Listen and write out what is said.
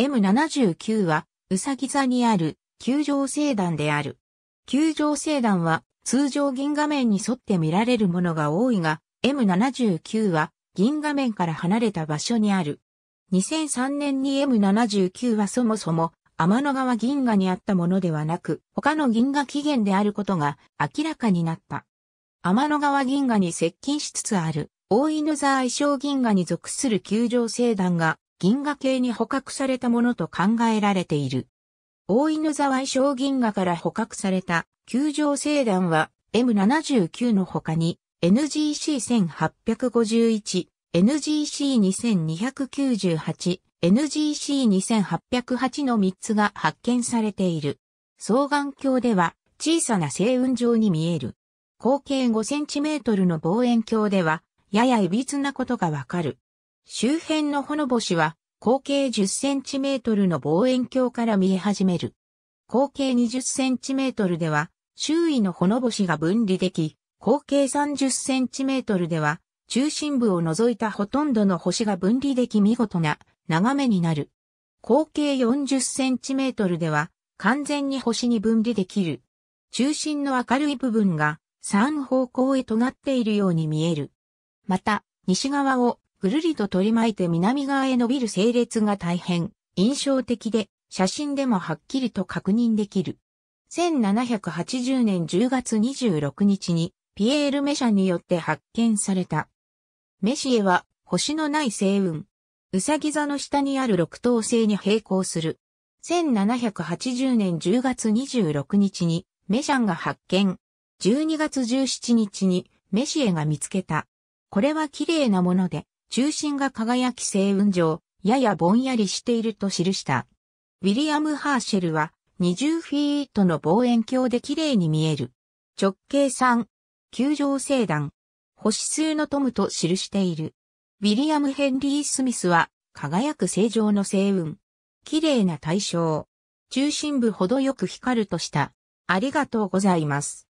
M79 は、うさぎ座にある、球状星団である。球状星団は、通常銀画面に沿って見られるものが多いが、M79 は、銀画面から離れた場所にある。2003年に M79 はそもそも、天の川銀河にあったものではなく、他の銀河起源であることが明らかになった。天の川銀河に接近しつつある、大犬座愛称銀河に属する球状星団が、銀河系に捕獲されたものと考えられている。大犬沢衣装銀河から捕獲された球状星団は M79 の他に NGC1851、NGC2298、NGC2808 の3つが発見されている。双眼鏡では小さな星雲状に見える。口径5トルの望遠鏡ではやや歪なことがわかる。周辺のほのぼしは、口径10センチメートルの望遠鏡から見え始める。口径20センチメートルでは、周囲のほのぼしが分離でき、口径30センチメートルでは、中心部を除いたほとんどの星が分離でき見事な眺めになる。口径40センチメートルでは、完全に星に分離できる。中心の明るい部分が3方向へ尖っているように見える。また、西側をぐるりと取り巻いて南側へ伸びる整列が大変印象的で、写真でもはっきりと確認できる。1780年10月26日にピエール・メシャによって発見された。メシエは星のない星雲。うさぎ座の下にある六等星に並行する。1780年10月26日にメシャンが発見。12月17日にメシエが見つけた。これは綺麗なもので、中心が輝き星雲上、ややぼんやりしていると記した。ウィリアム・ハーシェルは、20フィートの望遠鏡で綺麗に見える。直径3、球状星団、星数のトムと記している。ウィリアム・ヘンリー・スミスは、輝く星状の星雲。綺麗な対象。中心部ほどよく光るとした。ありがとうございます。